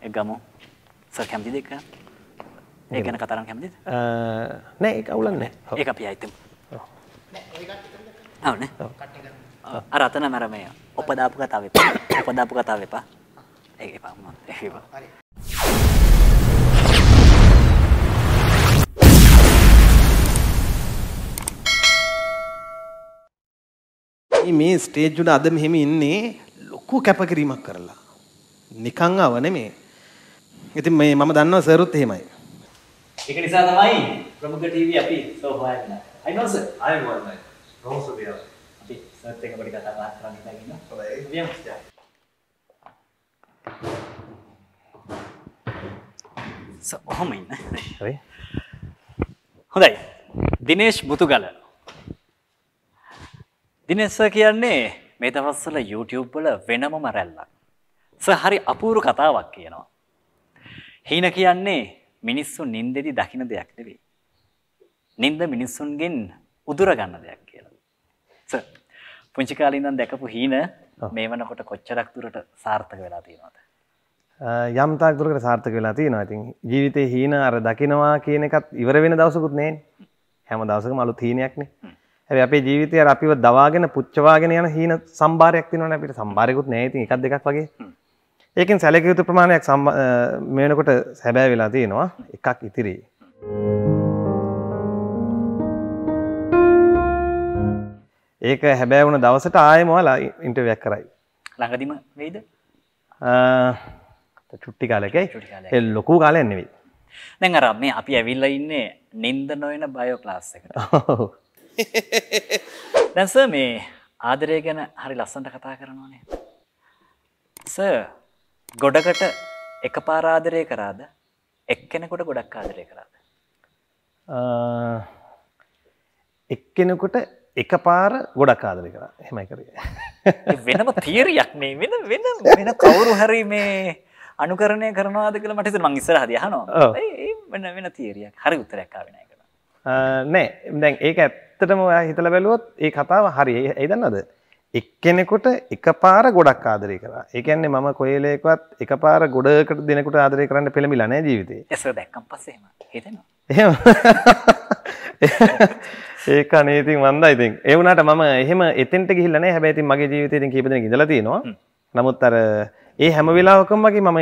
එක ගමු සර් කැමතිද එක ඒ ගැන කතරන්න කැමතිද නෑ ඒ අවුලන්න ඒ අපි අයිතම අවන අරතන මැර මේ ඔපදාපු කතාව ඔපදාපු කතාව එපා ඒ පම මේ ස්ටේජ්ජුට අද මෙහෙම ඉන්නේ ලොකු කැපකිරීමක් කරලා නිකං අව නෙමේ ඉතින් මේ මම දන්නවා සර්ුත් එහෙමයි. ඒක නිසා තමයි ප්‍රමුඛ ටීවී අපි සෝහායන්න. I know sir. I am one night. No sir. අපි සර්ත් එක පොඩි කතා බහ කරන්න ඉඳගෙන ඉන්නවා. හොඳයි. වියම් සර්. සර් ඔහොම ඉන්න. හරි. හොඳයි. දිනේෂ් මුතුගල. දිනේෂ් කියන්නේ මේ දවස්වල YouTube වල වෙනමම රැල්ලක්. සර් හරි අපූර්ව කතාවක් කියනවා. හීන කියන්නේ මිනිස්සු නින්දෙදි දකින දෙයක් නෙවෙයි. නින්ද මිනිස්සුන්ගෙන් උදුර ගන්න දෙයක් කියලා. සර් පුංචි කාලේ ඉඳන් දැකපු හීන මේ වෙනකොට කොච්චරක් දුරට සාර්ථක වෙලා තියෙනවද? යම් තාක් දුරකට සාර්ථක වෙලා තියෙනවා. ඉතින් ජීවිතේ හීන අර දකිනවා කියන එකත් ඉවර වෙන දවසකුත් නෑනේ. හැම දවසකම අලුත් හීනයක්නේ. හැබැයි අපේ ජීවිතය අර අපිව දවාගෙන පුච්චවාගෙන යන හීන සම්භාරයක් තියෙනවනේ අපිට. සම්භාරයකුත් නෑ. ඉතින් එකක් දෙකක් වගේ. ඒකෙන් සැලකයුතු ප්‍රමාණයක් සම්බ මේනකොට සැබෑ වෙලා තියෙනවා එකක් ඉතිරි. ඒක හැබෑ වුණ දවසට ආයමවාලා ඉන්ටවයක් කරයි. ළඟදිම වෙයිද චුට්ටි කාලකයි එල් ලොකු කාලයන්නෙවෙයි. දැන් අරම් මේ අපි ඇවිල්ල ඉන්නේ නින්ද නොයන බයෝක්ලාස් එකට දැන්ස මේ ආදරය ගැන හරි ලස්සන්ට කතා කරනවානේ. සර් ගොඩකට එක පාරාදරය කරාද එක්කෙනකොට ගොඩක් ආදරය කරාද එක්කෙනකොට එක පාර ගොඩක් ආදරය කරා හෙමයි කරේ වෙනම තීරියක් මේ වෙන වෙන වෙන කවුරු හරි මේ අනුකරණය කරනවාද කියලා මට මං ඉස්සරහ යනවා වෙන වෙන තීරියක් හරි උත්තරයක් ආවෙ නැහැ කියලා නෑ දැන් ඒක ඇත්තටම ඔයා හිතලා බැලුවොත් ඒ කතාව හරි ඒ දන්නවද එක්කෙනෙකුට එකපාර ගොඩක් ආදරය කරා. ඒ කියන්නේ මම කොහෙලේකවත් එකපාර ගොඩකට දෙනෙකුට ආදරය කරන්න පෙළඹිලා නැහැ ජීවිතේ. ඇස දැක්කන් පස්සේ එහෙම හිතෙනවා. එහෙම. ඒක අනේ ඉතින් වන්දා ඉතින්. ඒ වුණාට මම එහෙම එතෙන්ට ගිහිල්ලා නැහැ. හැබැයි ඉතින් මගේ ජීවිතේ ඉතින් කීප දෙනෙක් ඉඳලා තියෙනවා. නමුත් අර ඒ හැම වෙලාවකම වගේ මම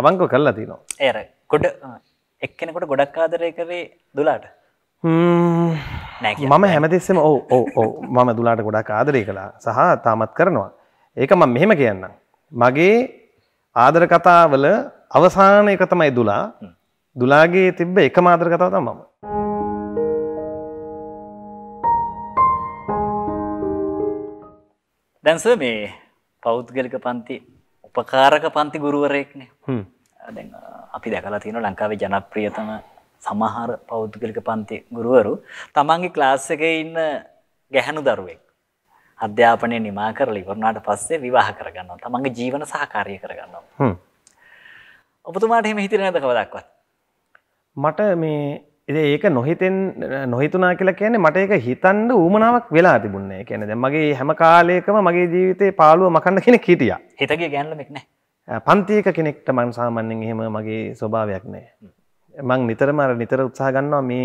අවංකව කරලා තියෙනවා. ඒ අර ගොඩ එක්කෙනෙකුට ගොඩක් ආදරය කරේ දුලාට. හ්ම් මම හැමතිස්සෙම ඕ ඕ ඕ මම දුලාට ගොඩක් ආදරය කලා සහ තාමත් කරනවා. ඒක මම මෙහෙම කියන්න. මගේ ආදර කතාවල අවසාන එක තමයි දුලා දුලාගේ තිබ්බ එක මාදර කතාව තම මම. දැන්ස මේ පෞද්ගලික පන්ති උපකාරක පන්ති ගුරුවරයෙක්නේ දැන් අපි දැකලා තියෙන ලංකාවේ ජනප්‍රියතම සමහර පෞද්ගලික පන්ති ගුරුවරු තමන්ගේ ක්ලාස් එකේ ඉන්න ගැහණු දරුවෙක් අධ්‍යාපනය නිමා කරලා ඉවරනාට පස්සේ විවාහ කරගන්නවා. තමන්ගේ ජීවන සහකාරය කරගන්නවා. හ්ම්. ඔබතුමාට එහෙම හිතෙන්නේ නැද්ද කවදාවත්? මට මේ ඒක නොහිතෙන් නොහිතුනා කියලා කියන්නේ මට ඒක හිතන්න ඌමනාවක් වෙලා තිබුණේ. ඒ කියන්නේ දැන් මගේ හැම කාලයකම මගේ ජීවිතේ පාළුව මකන්න කෙනෙක් හිටියා. හිතගේ ගෑනලමෙක් නැහැ. පන්ති එක කෙනෙක්ට මම සාමාන්‍යයෙන් එහෙම මගේ ස්වභාවයක් නැහැ. මං නිතරම අර නිතර උත්සාහ ගන්නවා මේ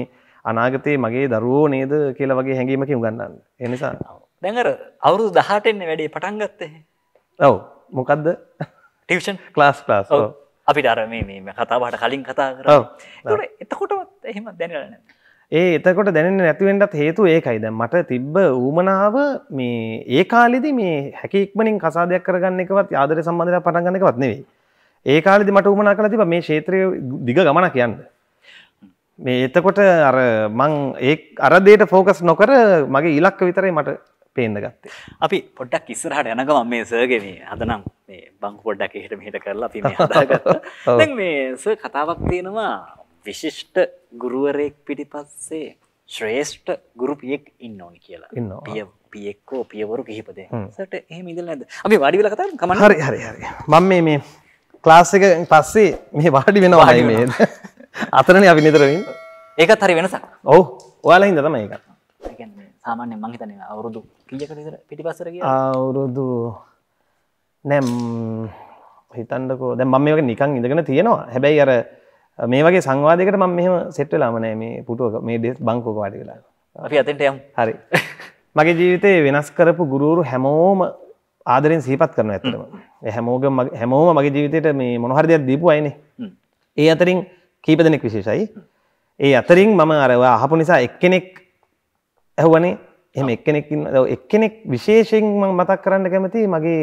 අනාගතයේ මගේ දරුවෝ නේද කියලා වගේ හැඟීමකින් උගන්නන්න. ඒ නිසා දැඟර අවුරුදු 18 ඉන්නේ වැඩේ පටන් ගත්තේ. ඔව්. මොකද්ද? Tuition class class. ඔව්. අපිට අර මේ මේ කතා බහට කලින් කතා කරා. ඔව්. එතකොටවත් එහෙම දැනගලා නැහැ. ඒ එතකොට දැනෙන්නේ නැති වෙන්නත් හේතුව ඒකයි. දැන් මට තිබ්බ ඌමනාව මේ ඒ කාලෙදි මේ හැකි ඉක්මනින් කසාදයක් කරගන්න එකවත් ආදරය සම්බන්ධයක් පටන් ගන්න එකවත් නෙවෙයි. ඒ කාලෙදි මට උමනා කළ තිබ මේ ශේත්‍රය දිග ගමන කියන්න. මේ එතකොට අර මං ඒ අරදේට ෆෝකස් නොකර මගේ ඉලක්ක විතරේ මට පේන්න ගත්තේ. අපි පොඩ්ඩක් ඉස්සරහට යනකම මේ සර්ගේ මේ අදනම් මේ බංකු පොඩ්ඩක් එහෙට මෙහෙට කරලා අපි මේ හදාගත්තා. දැන් මේ සර් කතාවක් තියෙනවා විශිෂ්ට ගුරුවරයෙක් පිටිපස්සේ ශ්‍රේෂ්ඨ ගුරුපියෙක් ඉන්න ඕනි කියලා. ඉන්නවා. පිය පියෙක්කෝ පියවරු කිහිපදේ. සර්ට එහෙම ඉඳලා නැද්ද? අපි වාඩි වෙලා කතා කරමු. හරි හරි හරි. මම මේ මේ ක්ලාස් එක පස්සේ මේ වාඩි වෙන වාඩි මේ අතරනේ අපි නිතරමින් ඒකත් හරි වෙනසක් ඔව් ඔයාලා හින්දා තමයි ඒක සාමාන්‍යයෙන් මං හිතන්නේ අවුරුදු කීයකට විතර පිටිපස්සට ගියා අවුරුදු නැම් හිතන්නකෝ දැන් මම මේ වගේ නිකන් ඉඳගෙන තියෙනවා හැබැයි අර මේ වගේ සංවාදයකට මම මෙහෙම සෙට් වෙලාම නෑ මේ පුටුවක මේ බංකෝක වාඩි වෙලා අපි අතෙන්ට යමු හරි මගේ ජීවිතේ වෙනස් කරපු ගුරුවරු හැමෝම ආදරෙන් සීපත් කරන ඇතරම හැමෝග හැමෝම මගේ ජීවිතයට මේ මොනහරදයක් දීපු අයින ඒ අතරින් කීප දෙනෙක් විශේෂයි ඒ අතරින් මම අරවා අහපු නිසා එක්කෙනෙක් ඇහුවනේ එම එක්කෙනෙක් එක්කෙනෙක් විශේෂෙන් මතක් කරන්න කැමති මගේ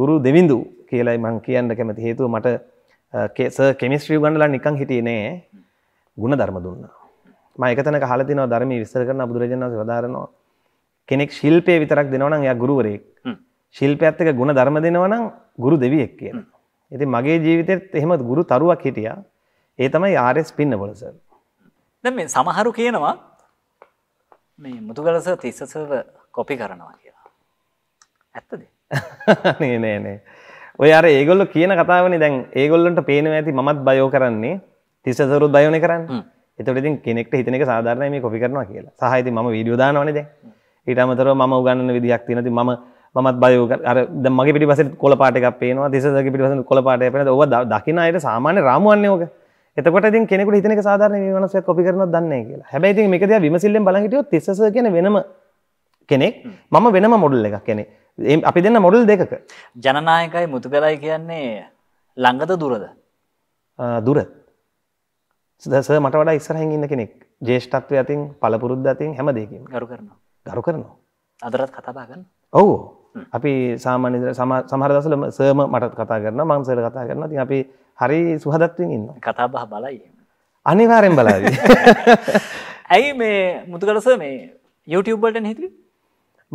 ගුරු දෙවිඳු කියලයි මං කියන්න කැමති හේතුව මට කේස කෙමිස්ත්‍රී ගන්නලා නිකං හිටියේ නෑ ගුණ ධර්ම දුන්න මයකතන කහලතිනව ධර්ම විස්තර කරන බුදුරජාණන් වදාරනවා කෙනෙක් ශිල්පය විතරක් දෙනවනම් යා ගුරුවරයෙක් ශිල්පයත් එක ගුණ ධර්ම දෙනවනම් ගුරු දෙවියෙක් කියන. ඉතින් මගේ ජීවිතෙත් එහෙම ගුරු තරුවක් හිටියා. ඒ තමයි RS පින්නබොල සර්. දැන් මේ සමහරු කියනවා මේ මුතුගලස තිස්සසව කොපි කරනවා කියලා. ඇත්තද? නේ නේ නේ. ඔය අර ඒගොල්ලෝ කියන කතාවනේ දැන් ඒගොල්ලන්ට පේනවා ඇති මමත් බයෝ කරන්නේ තිස්සසවරුත් බයෝනේ කරන්නේ. එතකොට ඉතින් කෙනෙක්ට හිතන එක සාධාරණයි මේ කොපි කරනවා කියලා. සහ ඉතින් මම වීඩියෝ දානවනේ දැන්. ඊට අමතරව මම උගන්වන විදිහක් තියෙනවා. ඉතින් මම මත් බයෝ අර මගේ පිටි පසට කොල පාටක් පේනවා දෙසදගේ පිටි කොල පාට පන ඔව දකිනයට සාමාන්‍ය රාමුවන්නයෝක එතකොට ති කෙනෙකට හිතන සාධාරන වනස කොපි කරන දන්න කියලා හැබැයි මේකද විමසිල්ලෙන් බලහිටිය තිස කියන වෙනම කෙනෙක් මම වෙනම මොඩල් එකක් කෙනෙ ඒ අපි දෙන්න මොඩල් දෙකක ජනනායකයි මුතු කරයි කියන්නේ ලංගත දුරද දුර සදස මට වඩා ඉස්සරහින් ඉන්න කෙනෙක් ජේෂ්ටත්වය ඇතින් පලපුරුද්ධ ඇතින් හැමදකින් ගරු කරනවා ගරු කරනවා අදරත් කතාබාගන්න ඔවෝ අපි සාමාන්‍ය සමහර දවසල සර්ම මට කතා කරන මං සර් කතා කරන ඉතින් අපි හරි සුහදත්වයෙන් ඉන්න කතා බහ බලයි අනිවාර්යෙන් බලාවි ඇයි මේ මුතුකලස මේ YouTube වලට හිතුවේ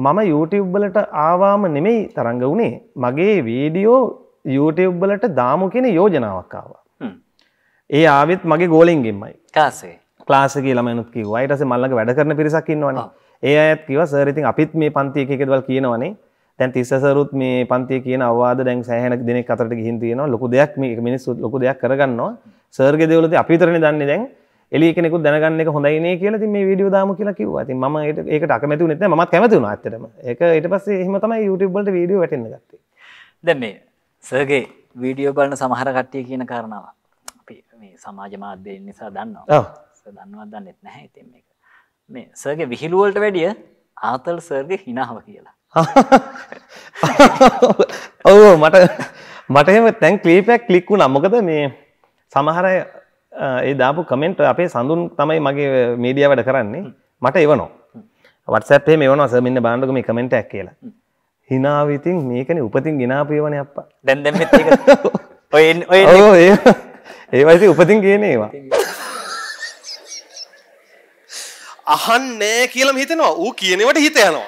මම YouTube වලට ආවාම නෙමෙයි තරඟ වුණේ මගේ වීඩියෝ YouTube වලට දාමු කියන යෝජනාවක් ආවා ඒ ආවෙත් මගේ ගෝලෙන් ගෙම්මයි කාසේ ලාසක ළමනුත් කිව්වා ඊට පස්සේ මල්ලක වැඩ කරන පිරිසක් ඉන්නවනේ ඒ අයත් කිව්වා සර් ඉතින් අපිත් මේ පන්ති එක එක දේවල් කියනවනේ දැන් තිස්සසරුත් මේ පන්තිය කියන අවවාද දැන් සෑහෙන දිනක් අතරට ගිහින් තියෙනවා. ලොකු දෙයක් මේ මිනිස්සු ලොකු දෙයක් කරගන්නවා. සර්ගේ දේවලදී අපි විතරනේ දන්නේ දැන් එළිය කෙනෙකුත් දැනගන්න එක හොඳයි නේ කියලා ඉතින් මේ වීඩියෝ දාමු කියලා කිව්වා. ඉතින් මම ඒකට අකමැති වුණෙත් නෑ. මමත් කැමති වුණා ඇත්තටම. ඒක ඊට පස්සේ එහෙම තමයි YouTube වලට වීඩියෝ වැටෙන්න ගත්තේ. දැන් මේ සර්ගේ වීඩියෝ බලන සමහර කට්ටිය කියන කාරණාව අපි මේ සමාජ මාධ්‍යයෙන් නිසා දන්නවා. ඔව්. දන්නවත් දන්නෙත් නැහැ. ඉතින් මේක මේ සර්ගේ විහිළුවලට වැඩිය ආතල් සර්ගේ හිනාව කියලා. ඔව මට මට එම තැන් කලීපයක් කලික් වුණ අමකද මේ සමහර ඒ දාපු කමෙන්ට් අපේ සඳුන් තමයි මගේ මීඩිය වැඩ කරන්නේ මට එවනෝ වටසැපේ මෙවන අසමන්න බාණ්ඩක මේ කමෙන්ටක් කියලා හිනාවිතින් මේකන උපතින් ගෙනාපයවන අපා දැන්දැම ඔය ඒවයිසි උපතින් කියනේවා අහන්නෑ කියලම හිතෙනවා ඌ කියනෙවට හිත යනවා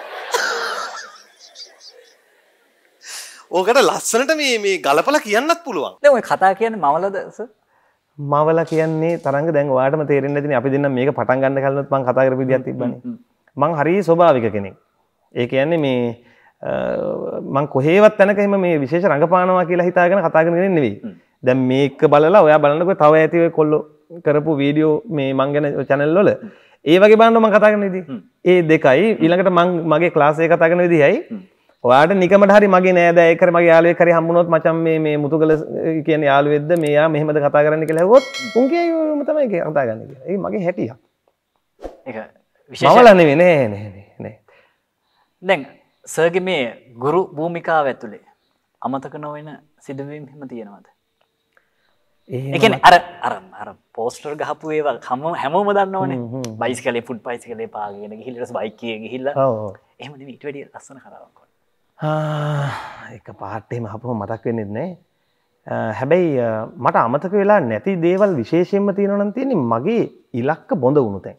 ඕකට ලස්සනට මේ ගලපල කියන්නත් පුළුවන් දැ කතා කියන්න මවලද මවල කියන්නේ තරග දැන් වාට තේරෙන් ති අපි දෙන්න මේක පටන් ගන්න කලනත් මං කතාකර පිදිය තිබන මං හරි ස්වභාවික කෙනෙක් ඒ කියන්නේ මේ මං කොහේවත් තැනකෙම මේ විශේෂ රඟපානවා කියලා හිතාගෙන කතාගෙන නෙවෙයි දැන් මේක බලලා ඔයා බලන්නකො තව ඇතිව කොල්ලො කරපු වීඩියෝ මේ මංගන චැනල්ලොල ඒ වගේ බාන්නම කතාගෙන විදි ඒ දෙකයි ඊළඟට මං මගේ ක්ලාසය කතාගෙන විදිහයි ඔයාට නිකමට හරි මගේ නෑදෑ කර මගේ යාලුවේ කරි හම්බුනොත් මචන් මේ මේ මුතුගල කියන යාළුවෙක්ද මෙයා මෙහෙමද කතා කරන්න කියලා හෙවොත් උන්ගේ යෝම තමයි ඒක කතා ගන්න කියලා. ඒ මගේ හැටියක්. ඒක විශේෂ නෑ නෑ නෑ නෑ. දැන් සර්ගේ මේ ගුරු භූමිකාව ඇතුලේ අමතක නොවන සිදුවීම් හිම තියෙනවද? ඒ කියන්නේ අර අර අර පෝස්ටර් ගහපු ඒවා හැම හැමෝම දන්නවනේ. බයිසිකලේ ෆුඩ් බයිසිකලේ පාගෙන ගිහිල්ලා බයික් එකේ ගිහිල්ලා. ඔව්. එහෙම නෙවෙයි ඊට වැඩිය ලස්සන කරාවක්. එක පාට්ටේම හපුම මතක් වෙන්නෙත් නෑ හැබැයි මට අමතක වෙලා නැති දේවල් විශේෂයෙන්ම තියෙනවන තියෙනෙ මගේ ඉලක්ක බොඳ වුණුතැන්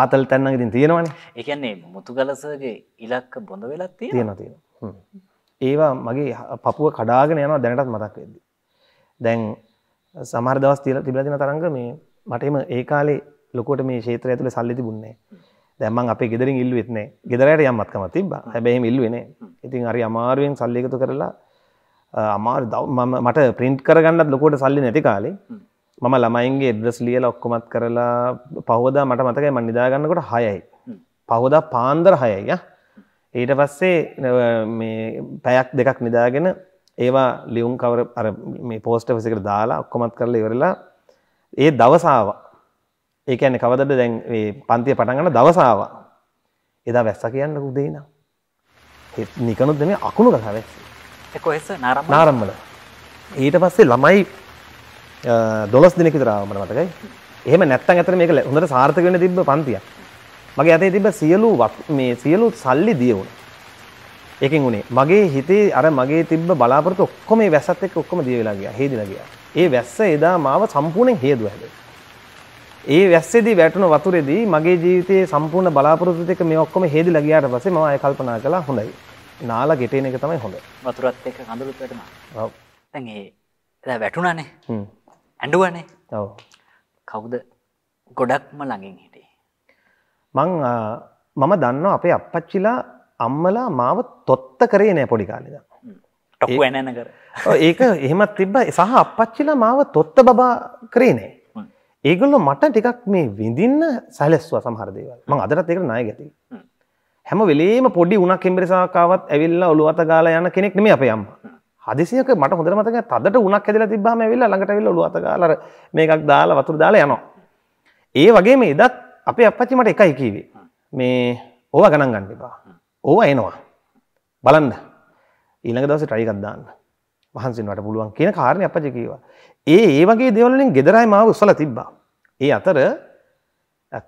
ආතල් තැන්න ඉතින් තියෙනවන එකන්නේ මුතු ගලසගේ ඉලක්ක බොඳ වෙලත් තියෙන තියෙන ඒවා මගේ පපුුව කඩාගෙන යනවා දැනටත් මතක් වෙද දැන් සමර්දවස් තිල තිබලතින තරංග මේ මටම ඒ කාලේ ලොකොට මේ ශේත්‍ර ඇතුළ සල්ලි තිබුන්නේ දැමන් අප ගෙදරින් ඉල්ලුවෙත්න ගෙදරට යම්මත්කම තිබ හැබැහම ඉල්ලුවෙන ඉතින් අරි අමාරුවෙන් සල්ලිකතු කරලා අමාර දව මට ප්‍රින්ට් කරගන්නත් ලොකොට සල්ලි නැති කාලේ මම ළමයින්ගේ එඩ්‍රස් ලියල ඔක්කොමත් කරලා පහෝදා මට මතකයි මන් නිදාගන්නකොට හයයි පහෝදා පාන්දර හයයිය ඊට පස්සේ පැයක් දෙකක් නිදාගෙන ඒවා ලියුම් කවර මේ පෝස්ට පසිකට දාලා ඔක්කොමත් කරලා ඉවරලා ඒ දවසාවා ඒකන්න කවදට දැන් පන්තිය පටන්ගන්න දවසාව එදා වැස්ස කියන්න උදේන නිකනුත් දෙම අකුණු කහවැස් නාරම්මල ඊට පස්සේ ළමයි දොලස් දෙනෙක තරාවමට මතකයි එහම නැත්තන් ඇතර මේක හොඳට සාර්ථක වෙන තිබ පන්තිය මගේ ඇතේ තිබ සියලු මේ සියලු සල්ලි දියවුණ එකින් වුණේ මගේ හිතේ අර මගේ තිබ බලාපොරතු ඔක්කොම වැස්සත් එක් ඔක්කොම දිය වෙලා ගිය හේදිලා ගිය ඒ වැස්ස එදා මාව සම්පූර්ණයෙන් හේදුව හැබැයි ඒ වැස්සේදී වැටුණු වතුරේදී මගේ ජීවිතයේ සම්පූර්ණ බලාපොරොත්තුත් එක්ක මේ ඔක්කොම හේදිලා ගියාට පස්සේ මම ආයෙ කල්පනා කළා හොඳයි. නාලා ගෙටෙන එක තමයි හොඳ. වතුරත් එක්ක කඳුළුත් වැටුණා. ඔව්. දැන් ඒ දැන් වැටුණානේ. හ්ම්. ඇඬුවානේ. ඔව්. කවුද ගොඩක්ම ළඟින් හිටියේ? මං මම දන්නවා අපේ අප්පච්චිලා අම්මලා මාව තොත්ත කරේ නෑ පොඩි කාලේ ඉඳන්. ටොකු ඇනන කර. ඒක එහෙමත් තිබ්බා. සහ අප්පච්චිලා මාව තොත්ත බබා කරේ නෑ. ඒගොල්ල මට ටිකක් මේ විඳින්න සැලස්වා සහරදේව ම අදරත් එකට නාය ගැති හැම වෙලේම පොඩි උනක් කෙම්බරිසාකාවත් ඇවිල්ලා ඔලු අත ගාලා යන කෙනෙක් නෙමේ අපේ අම්මා හදිසියක මට හොඳ මතක තදට උනක් ඇදලා තිබ්බාම ඇවිල්ලා ළඟට ඇවිල්ලා ඔලු අත ගාලා අර මේකක් දාලා වතුර දාලා යනවා ඒ වගේ මේ එදත් අපේ අපච්චි මට එකයි කීවේ මේ ඕවා ගණන් ගන්න එපා ඕවා එනවා බලන්න ඊළඟ දවසේ try එකක් දාන්න වහන්සි වෙනවට පුළුවන් කියන කාරණේ අප්පච්චි කිව්වා. ඒ ඒ වගේ දේවල් වලින් ගෙදරයි මාව උස්සලා තිබ්බා. ඒ අතර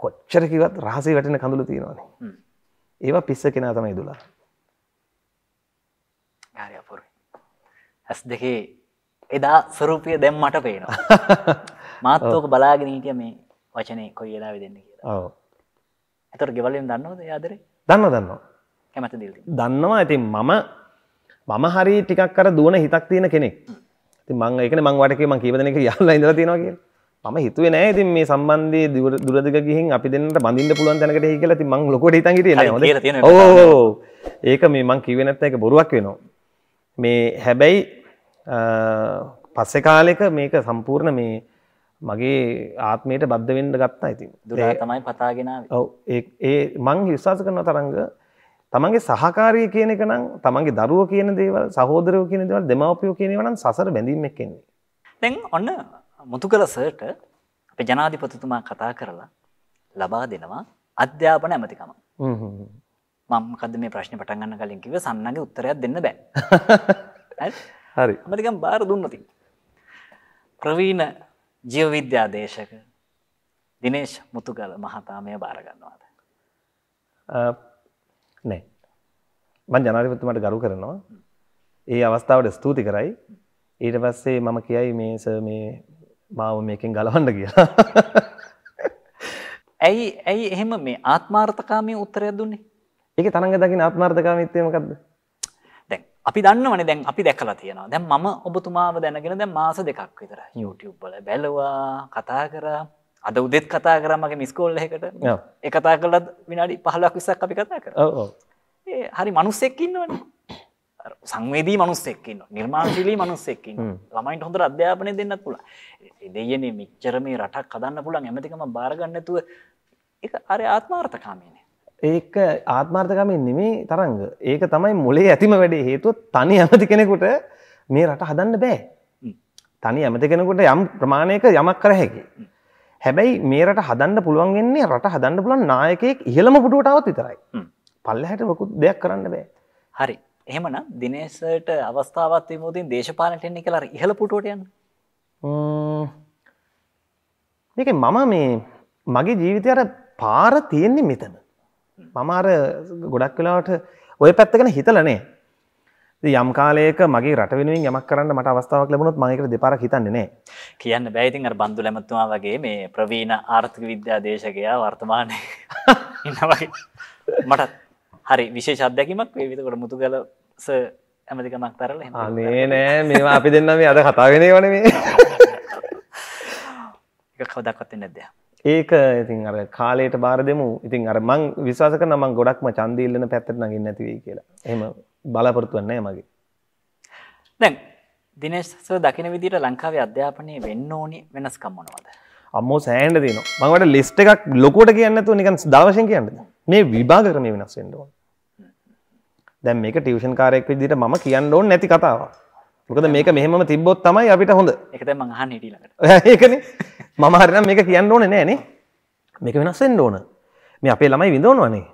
කොච්චර කිව්වත් රහසේ වැටෙන කඳුළු තියෙනවානේ. ඒවා පිස්ස කෙනා තමයි දුලා. හරි අපුරුයි. ඇස් දෙකේ එදා ස්වරූපය දැන් මට පේනවා. මාත් ඕක බලාගෙන හිටිය මේ වචනේ කොයි වෙලාවෙ දෙන්න කියලා. ඔව්. ඒතර ගෙවලින් දන්නවද යාදරේ? දන්නව දන්නව. කැමැත දිල්ද? දන්නවා. ඉතින් මම මම හරි ටිකක් අර දුවන හිතක් තියෙන කෙනෙක්. ඉතින් මම ඒකනේ මම වටකේ මම කීප දෙනෙක් යල්ලා ඉඳලා තියෙනවා කියලා. මම හිතුවේ නෑ ඉතින් මේ සම්බන්ධයේ දුරදිග ගිහින් අපි දෙන්නට බඳින්න පුළුවන් තැනකට එයි කියලා ඉතින් මම ලොකුවට හිතන් හිටියේ නෑ හොඳ. ඕ ඒක මේ මම කිව්වේ නැත්නම් ඒක බොරුවක් වෙනවා. මේ හැබැයි පස්සේ කාලෙක මේක සම්පූර්ණ මේ මගේ ආත්මයට බද්ධවෙන්න ගත්තා ඉතින් දුරා තමයි පතාගෙන ඔව් ඒ ඒ මං විශ්වාස කරන තරංග තමන්ගේ සහකාරය කියන එක නම් තමන්ගේ දරුව කියන දේවල් සහෝදරයෝ කියන දේවල් දෙමව්පියෝ කියන ඒවා නම් සසර බැඳීමක් එන්නේ. දැන් ඔන්න මුතුකල සර්ට අපේ ජනාධිපතිතුමා කතා කරලා ලබා දෙනවා අධ්‍යාපන ඇමතිකම. මම මොකද්ද මේ ප්‍රශ්නේ පටන් ගන්න කලින් කිව්ව සන්නගේ උත්තරයක් දෙන්න බෑ. හරි. ඇමතිකම් බාර දුන්නොතින්. ප්‍රවීණ ජීවවිද්‍යාදේශක දිනේශ් මුතුකල මහතා මේ බාර ගන්නවාද? නෑ මං ජනාධිපතිතුමාට ගරු කරනවා ඒ අවස්ථාවට ස්තුති කරයි ඊට පස්සේ මම කියයි මේස මේ මාව මේකෙන් ගලවන්න කියලා ඇයි ඇයි එහෙම මේ ආත්මාර්ථකාමී උත්තරය දුන්නේ ඒක තරඟ දකින ආත්මාර්ථකාමීත්වයමකක්ද දැන් අපි දන්නවන දැන් අපි දැකලා තියෙනවා දැන් මම ඔබතුමාව දැනගෙන දැන් මාස දෙකක් විතර YouTube බල බැලවා කතා කරා අද උදෙත් කතා කරමගේ මිස්කෝල්ල එකට එකතා කලත් විනාඩි පහලක් විසක් අපි කතා කර හරි මනුස්සෙක්කින්නවන සංවේදී මනුස්සෙක්කින්න නිර්මාශිලී මනුස්සෙක්කින් ළමයින්ට හොඳ අධ්‍යාපනය දෙන්නත් පුළ දෙයන මිච්චර මේ රටක් කදන්න පුළන් ඇමතිකම බාරගන්නතුව එක අර ආත්මාර්ථකාමීනය ඒක ආත්මාර්ථකමින් නෙමේ තරංග ඒක තමයි මුලේ ඇතිම වැඩේ හේතුව තනි ඇමති කෙනෙකුට මේ රට හදන්න බෑ තනි ඇමති කෙනකුට යම් ප්‍රමාණයක යමක් කර හැකි හැබැයි මේරට හදන්න පුළුවන්ගන්නේ රට හදන්න පුළන් නායකෙක් ඉහළම පුටුවටාවත් විතරයි පල්ලහැට ලොකුත් දෙයක් කරන්න බෑ හරි එහෙමන දිනේසට අවස්ථාවත් මුතින් දේශපාලට එන්නේ කලා ඉහළ පුටුවටයන් මේක මම මේ මගේ ජීවිතයට පාර තියෙන්නේ මෙතන මම අර ගොඩක් වෙලාවට ඔය පැත්තගෙන හිතලනේ යම් කාලයක මගේ රට වෙනුවෙන් යමක් කරන්න මට අවස්ථාවක් ලැබුණොත් මම ඒකට දෙපාරක් හිතන්නේ නැහැ. කියන්න බෑ ඉතින් අර බන්දු ලැබතුමා වගේ මේ ප්‍රවීණ ආර්ථික විද්‍යාදේශකයා වර්තමානයේ ඉන්නවා වගේ. මට හරි විශේෂ අත්දැකීමක් මේ විදිහට මුතුගල සර් ඇමතිකමක් තරලා එහෙම. අනේ නෑ මේවා අපි දෙන්න මේ අද කතා වෙන ඒවා නෙමෙයි. ඒක කවදාවත් වෙන්නේ නැද්ද? ඒක ඉතින් අර කාලයට බාර දෙමු. ඉතින් අර මං විශ්වාස කරනවා මං ගොඩක්ම ඡන්දීල්ලන පැත්තට නගින්න නැති වෙයි කියලා. එහෙම බලාපොරොත්තු වෙන්නේ මගේ. දැන් දිනේෂ් සර් දකින විදිහට ලංකාවේ අධ්‍යාපනයේ වෙන්න ඕනි වෙනස්කම් මොනවද? අම්මෝ සෑහෙන්න තියෙනවා. මම වල ලිස්ට් එකක් ලොකුවට කියන්න නැතුව නිකන් දවසෙන් කියන්නද? මේ විභාග ක්‍රමය වෙනස් වෙන්න ඕන. දැන් මේක ටියුෂන් කාර්යයක් විදිහට මම කියන්න ඕනේ නැති කතාවක්. මොකද මේක මෙහෙමම තිබ්බොත් තමයි අපිට හොඳ. ඒක දැන් මං අහන්න හිටිය ළඟට. ඒකනේ. මම හරිනම් මේක කියන්න ඕනේ නෑනේ. මේක වෙනස් වෙන්න ඕන. මේ අපේ ළමයි විඳවනවනේ.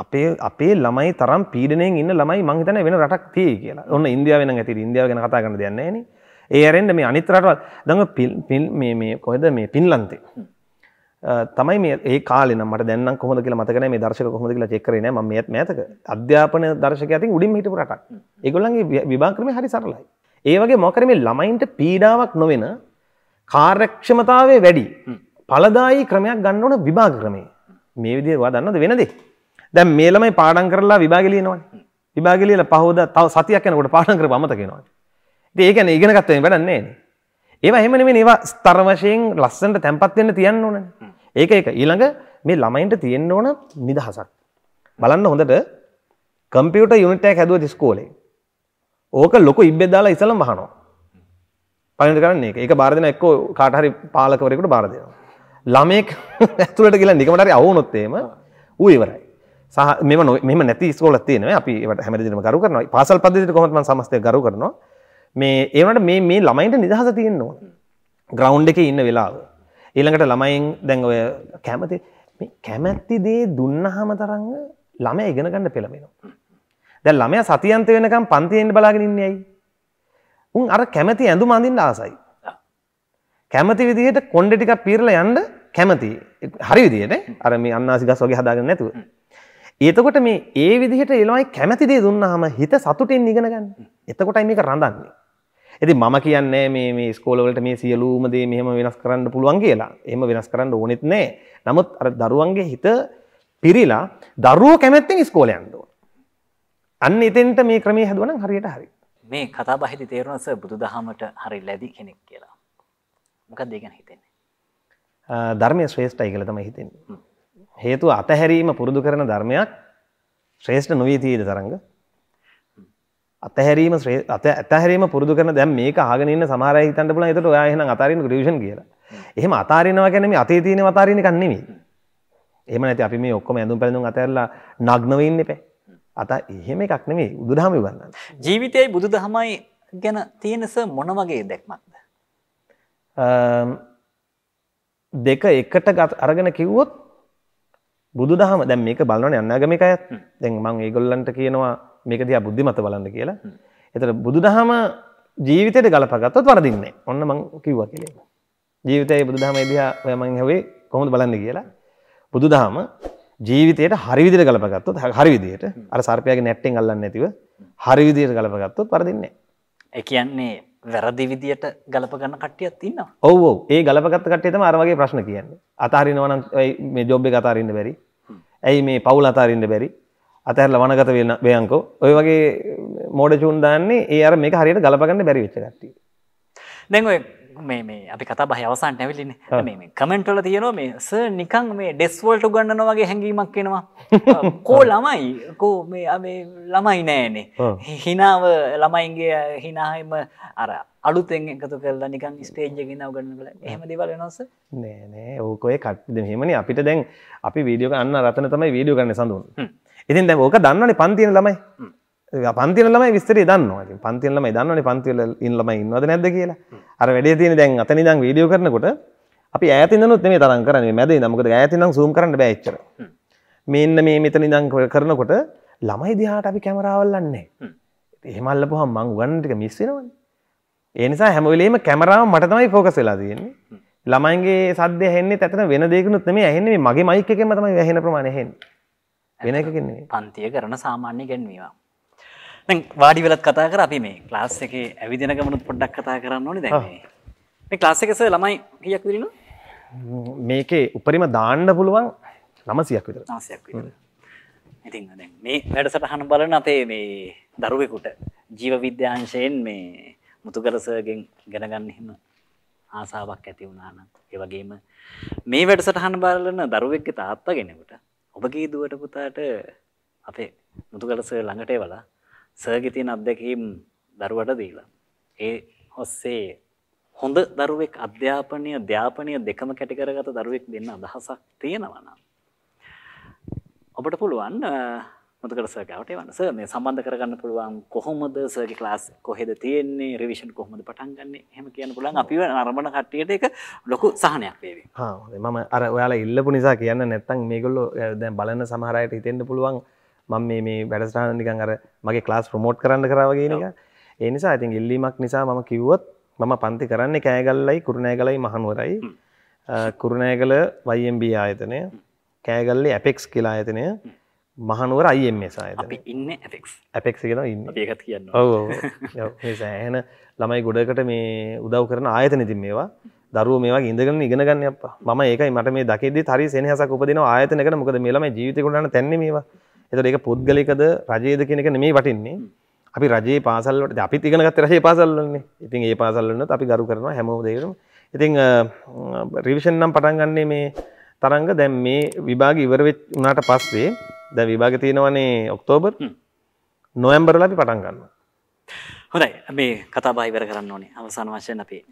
අපේ අපේ ළමයි තරම් පීඩනයෙන් ඉන්න ළමයි මං හිතන්නේ වෙන රටක් තියෙයි කියලා. ඔන්න ඉන්දියාව වෙනම් ඇති ඉන්දියාව ගැන කතා කරන්න දෙයක් නැහැ නේ. ඒ ඇරෙන්න මේ අනිත් රටවල් දඟ පිල් පිල් මේ මේ කොහෙද මේ පින්ලන්තේ. තමයි මේ ඒ කාලේ නම් මට දැන් නම් කොහොමද කියලා මතක නැහැ මේ දර්ශක කොහොමද කියලා චෙක් කරේ නෑ මම මේත් මෑතක අධ්‍යාපන දර්ශකයා අතින් උඩින්ම හිටපු රටක්. ඒගොල්ලන්ගේ විභාග ක්‍රමය හරි සරලයි. ඒ වගේ මොකද මේ ළමයින්ට පීඩාවක් නොවන කාර්යක්ෂමතාවය වැඩි. ඵලදායී ක්‍රමයක් ගන්න ඕන විභාග ක්‍රමය. මේ විදිහේ වා දන්නවද වෙනදේ? දැන් මේ ළමයි පාඩම් කරලා විභාගෙ ලියනවනේ. විභාගෙ ලියලා පහවදා තව සතියක් යනකොට පාඩම් කරපුවා අමතක වෙනවා. ඉතින් ඒ කියන්නේ ඉගෙන ගන්න වැඩක් නැහැ නේ. ඒවා එහෙම නෙමෙයි ඒවා ස්තර වශයෙන් ලස්සනට තැම්පත් වෙන්න තියන්න ඕනනේ. ඒක ඒක ඊළඟ මේ ළමයින්ට තියෙන්න ඕන නිදහසක්. බලන්න හොඳට කම්පියුටර් යුනිට් එකක් හැදුවා ඉස්කෝලේ. ඕක ලොකු ඉබ්බේ දාලා ඉස්සලම වහනවා. පයින්ට කරන්නේ ඒක. ඒක බාර දෙන එක්ක කාට හරි පාලකවරයෙකුට බාර දෙනවා. ළමෙක් ඇතුළට ගිහලා නිකමට හරි අවුනොත් එහෙම ඌ ඉවරයි. සහ මෙම මෙම නැති ස්කෝල තියෙනවා අපි හැමදිම ගරු කරනවා පාසල් පදදිට කොමත්ම සමස්තය ගරු කරනවා මේ ඒවට මේ මේ ළමයින්ට නිදහස තියෙන්නවා ග්‍රවන්් එක ඉන්න වෙලාව ඊළඟට ළමයින් දැන් ඔය කැමති කැමැත්ති දේ දුන්නහම තරංග ළමය ඉගෙන ගන්න පෙළමෙනවා දැ ළමය සතියන්ත වෙනකම් පන්තියෙන් බලාගෙන ඉන්නේයි උන් අර කැමති ඇඳු මඳින්න ආසයි කැමති විදිහට කොන්ඩ ටිකක් පීරල යන්ඩ කැමති හරි විදියට අර මේ අන්නාසි ගස් වගේ හදාගෙන නැතුව ඒතකොට මේ ඒ විදිහට එලොයි කැමැතිදේ දුන්නාම හිත සතුටින් ඉගෙන ගන්න. එතකොටයි මේක රඳන්නේ. ඉතින් මම කියන්නේ මේ මේ ස්කෝල වලට මේ සියලුම දේ මෙහෙම වෙනස් කරන්න පුළුවන් කියලා. එහෙම වෙනස් කරන්න ඕනෙත් නෑ. නමුත් අර දරුවන්ගේ හිත පිරීලා දරුවෝ කැමැත්තෙන් ස්කෝලේ යන්න ඕන. අන්න එතෙන්ට මේ ක්‍රමයේ හැදුවා නම් හරියට හරි. මේ කතා බහෙදි තේරුණා සර් බුදුදහමට හරි ලැබි කෙනෙක් කියලා. මොකක්ද ඒ ගැන හිතෙන්නේ? ධර්මයේ ශ්‍රේෂ්ඨයි කියලා තමයි හිතෙන්නේ. හේතු අතහැරීම පුරුදු කරන ධර්මයක් ශ්‍රේෂ්ඨ නොවීතීද තරඟ අතහැරීම අත ඇතහැරීම පුරදු කරන දැම් මේ ආගනන්න සමාරය තන්ට පුල තට යහන අතාරන ්‍රේෂන් කියලා එහෙම අතාරනවා ගැනම අතේ තියෙන අතාරණ කන්නෙමි එම ඇති අපි මේ ඔක්කොම ඇඳුම් පැඳු අතරලා නග්නවන්න පැ අත එහෙම එකක්නෙමේ උදුරහම වන්න ජීවිතයයි බුදු දහමයි ගැන තියෙනස මොන වගේ දැක්මක්ද දෙක එකට ගත් අරගෙන කිව්වොත් බුදු දහම දැන් මේක බලනවනේ අනාගමික අයත්. දැන් මම ඒගොල්ලන්ට කියනවා මේක දිහා බුද්ධිමත බලන්න කියලා. ඒතර බුදු දහම ජීවිතයට ගලපගත්තොත් වරදින්නේ. ඔන්න මම කිව්වා කියලා. ජීවිතයේ බුදු දහම දිහා ඔය මම හැවේ කොහොමද බලන්නේ කියලා. බුදු දහම ජීවිතයට හරි විදිහට ගලපගත්තොත් හරි විදිහට අර සර්පයාගේ නැට්ටෙන් අල්ලන්නේ නැතිව හරි විදිහට ගලපගත්තොත් වරදින්නේ නැහැ. ඒ කියන්නේ වැරදි විදියට ගලපගන්න කටියත් ඉන්න ඔව ඒ ගලපගත් කටයතම අරවගේ ප්‍රශ්න කියන්නේ අතාරනවන මේ ජොබ්බ අතාරන්න බැරි ඇයි මේ පවුල් අතාරන්න බැරි අතැරල වනගත වෙන්න බයංකෝ ඔය වගේ මෝඩ චූන්දාන්නේ ඒ අර මේ හරියට ගලපගන්න බැරි වෙච්ච ගට්ටි නැ මේ මේ අපි කතා බහ අවසාන් ඇවිලින මේ කමෙන්ට්වල තියනවා මේ ස නිකං මේ ඩෙස්වල්ට ගන්නන වගේ හැඟීමක් කෙනවා කෝ ළමයි කෝ මේ අේ ළමයි නෑනේ හිනාව ළමයින්ගේ හිනාම අර අලුතෙන් එකතු කරලා නිකන් ස්ටේජ්ජ ගෙනාව ගන්න කළ එහම දෙවල නොස නෑනෑ ඕකෝය කට්ද හෙමනි අපිට දැන් අපි වීඩියෝ ගන්න රතන තමයි වීඩියෝ ගන්න සඳුන් ඉතින් දැ ඕක දන්නනේ පන්තියන ළමයි පන්තිලම විස්තර දන්න ති පන්තිල්ලම දන්නන පන්තිල ඉල්ලම ඉන්නද නැද කියලා අර වැඩේ තියෙන දැන් අතන දම් වීඩියෝ කරනකොට අපි ඇතිනොත් මේ තරන් කරන මැද නමකද ඇතිනම් සූම් කරන්න බෑච්චර මෙන්න මේ මෙතන ඉදං කරනකොට ළමයි දිහාට අපි කැමරාවල්ලන්නේ එහෙමල්ලපු හම් මං ගන්නටික මිස්සෙනවන් ඒනිසා හැමවලේම කැමරාව මට තමයි ෆෝකස් වෙලා තියෙන්නේ ළමයින්ගේ සද්‍ය හෙන්නේ ඇතන වෙන දෙකුනුත් මේ ඇහෙන්නේ මගේ මයිකකෙම තමයි වැහෙන ප්‍රමාණයහෙන් වෙන එකකින්නේ පන්තිය කරන සාමාන්‍ය ගැන්වීවා වාඩි වෙලත් කතා කර අපි මේ ක්ලාස් එක ඇවිදින ගමනුත් පොඩ්ඩක් කතා කරන්න ඕනි දැන් මේ ක්ලාස් එකස ළමයි කීයක් විදිනවා මේකේ උපරිම දාන්න පුළුවන් 900ක් විතර 900ක් විතර ඉතින් දැන් මේ වැඩසටහන බලන අපේ මේ දරුවෙකුට ජීව විද්‍යාංශයෙන් මේ මුතුගල සර්ගෙන් ඉගෙන ගන්න ආසාවක් ඇති වුණා නම් ඒ වගේම මේ වැඩසටහන බලන දරුවෙක්ගේ තාත්තා කෙනෙකුට ඔබගේ දුවට පුතාට අපේ මුතුගල සර් ළඟට එවලා සර්ගේ තියෙන අත්දැකීම් දරුවට දීලා. ඒ ඔස්සේ හොඳ දරුවෙක් අධ්‍යාපනය ධ්‍යාපනය දෙකම කැටි කරගත දරුවෙක් දෙන්න අදහසක් තියෙනවා නම් ඔබට පුළුවන් මුදකර සර්ගාවට එවන්න සර් මේ සම්බන්ධ කරගන්න පුළුවන් කොහොමද සර්ගේ ක්ලාස් කොහෙද තියෙන්නේ රිවිෂන් කොහොමද පටන් ගන්න එහෙම කියන්න පුළුවන් අපි අරඹන කට්ටියට ඒක ලොකු සහනයක් වේවි හා මම අර ඔයාලා ඉල්ලපු නිසා කියන්න නැත්තම් මේගොල්ලෝ දැන් බලන සමහර අයට හිතෙන්න පුළුවන් මම මේ මේ වැඩස්ටාන නිකන් අර මගේ ක්ලාස් ප්‍රමෝට් කරන්න කරාවගෙන එක ඒ නිසා ඉතින් ඉල්ලීමක් නිසා මම කිව්වොත් මම පන්ති කරන්නේ කෑගල්ලයි කුරුණෑගලයි මහනුවරයි කුරුණෑගල වයිම්B ආයතනය කෑගල්ලේ ඇපෙක්ස් කියලා ආයතනය මහනුවර අයිම්ස ආයතන ඉන්න ඇපෙක්ස් කියලා ඉන්න ඒකත් කියන්න සෑහන ළමයි ගොඩකට මේ උදව් කරන ආයතන ඉතින් මේවා දරුව මේවා ඉඳගෙන ඉගෙනගන්න අප මම ඒකයි මට මේ දකිද හරි සෙනහසක් උපදින ආයතනකට මොකද මේලම ජීවිතකුණන තැන්නේ මේවා එතට ඒක පුද්ගලිකද රජයද කෙනෙක නෙමේ වටින්නේ අපි රජයේ පාසල්ලට අපි තිගනගත් රජය පාසල්ලන්නේ ඉතින් ඒ පාසල්ලන්න අපි ගරු කරන හැමෝදේරම ඉතිං රිවිෂන් නම් පටන්ගන්නේ මේ තරංග දැම් මේ විභාග ඉවරවෙච් වනාට පස්සේ දැ විභාග තියෙනවනේ ඔක්තෝබර් නොයම්බරලපි පටන්ගන්න හොඳයි මේ කතාබයි වර කරන්න ඕනේ අවසාන වශයෙන් අපි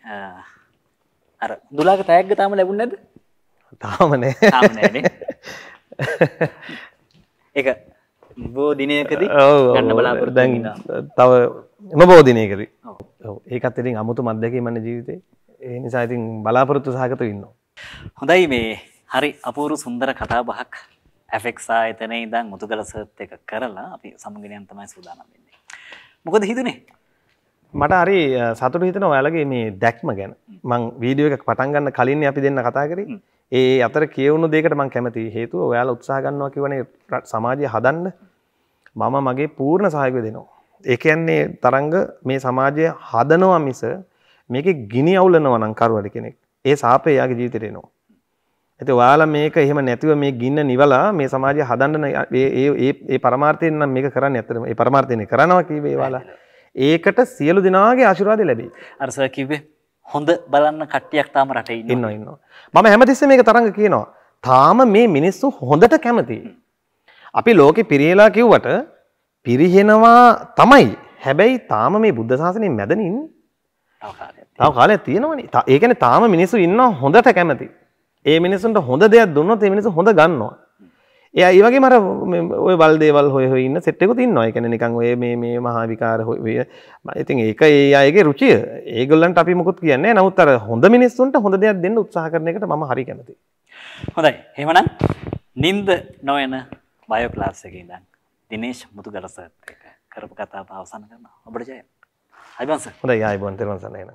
අර දුලාග තෑක්ග තාම ලැබුන්නද තාමනේ ඒ බෝ දිනයකද ගන්න බලාපොරදැන් තව එම බෝධිනයකර ඒකත් එරින් අමුතු මත්දැකේ මන ජීවිතේ ඒ නිසා ඉතින් බලාපොරොත්තු සහගත ඉන්න. හොඳයි මේ හරි අපූරු සුන්දර කතා බහක් ඇෆෙක්සා එතන ඉදන් මුතුගලසත් එක කරලා අපි සමගනයන් තමයි සූදානම් වෙන්නේ. මොකද හිතුනේ මට හරි සතුට හිතන ඔයාලගේ මේ දැක්ම ගැන මං වීඩියෝ එක පටන් ගන්න කලින් අපි දෙන්න කතා කරේ ඒ අතර කියවුණු දෙකට මං කැමති හේතුව ඔයාලා උත්සාහ ගන්නවා කියවනේ සමාජය හදන්න මම මගේ පූර්ණ සහයක දෙනවා. ඒකයන්නේ තරංග මේ සමාජය හදනවා මිස මේක ගිනි අවුලනවනම් කරුවට කෙනෙක් ඒ සාපේ යාගේ ජීවිතේනවා. ඇති ඔයාලා මේක එහෙම නැතිව මේ ගින්න නිවලා මේ සමාජය හදන්න ඒ පරමාර්ථයෙන් නම් මේක කරන්න ඇත්තටම ඒ පරමාර්ථයෙන් කරනවා කිව්වේ ඔයාලා. ඒකට සියලු දෙනාගේ ආශිර්වාදය ලැබේ. අර සර් කිව්වේ හොඳ බලන්න කට්ටියක් තාම රටේ ඉන්නවා. ඉන්නවා ඉන්නවා. මම හැමතිස්සෙම මේක තරංග කියනවා. තාම මේ මිනිස්සු හොඳට කැමතියි. අපි ලෝකෙ පිරිහෙලා කිව්වට පිරිහෙනවා තමයි හැබැයි තාම මේ බුද්ධ ශාසනයෙන් මැදනින් තව කාලයක් තියෙනවනේ. ඒ කියන්නේ තාම මිනිස්සු ඉන්න හොඳට කැමති. ඒ මිනිසුන්ට හොඳ දෙයක් දුන්නොත් ඒ මිනිස්සු හොඳ ගන්නවා. එයා ඒ වගේ මර ඔය වල් දේවල් හොය හොය ඉන්න සෙට් එකකුත් ඉන්නවා. ඒ කියන්නේ නිකන් ඔය මේ මේ මහා විකාර හොය. ඉතින් ඒක ඒ අයගේ රුචිය. ඒගොල්ලන්ට අපි මොකුත් කියන්නේ නැහැ. නමුත් අර හොඳ මිනිස්සුන්ට හොඳ දෙයක් දෙන්න උත්සාහ කරන එකට මම හරි කැමතියි. හොඳයි. එහෙමනම් නිින්ද නොයන බයෝ ක්ලාස් එකේ ඉඳන් දිනේෂ් මුතුගල සර් එක්ක කරපු කතාව අවසන් කරනවා. ඔබට ජය. අයිබෝන් සර්. හොඳයි අයිබෝන් තෙරුවන් සරණයි.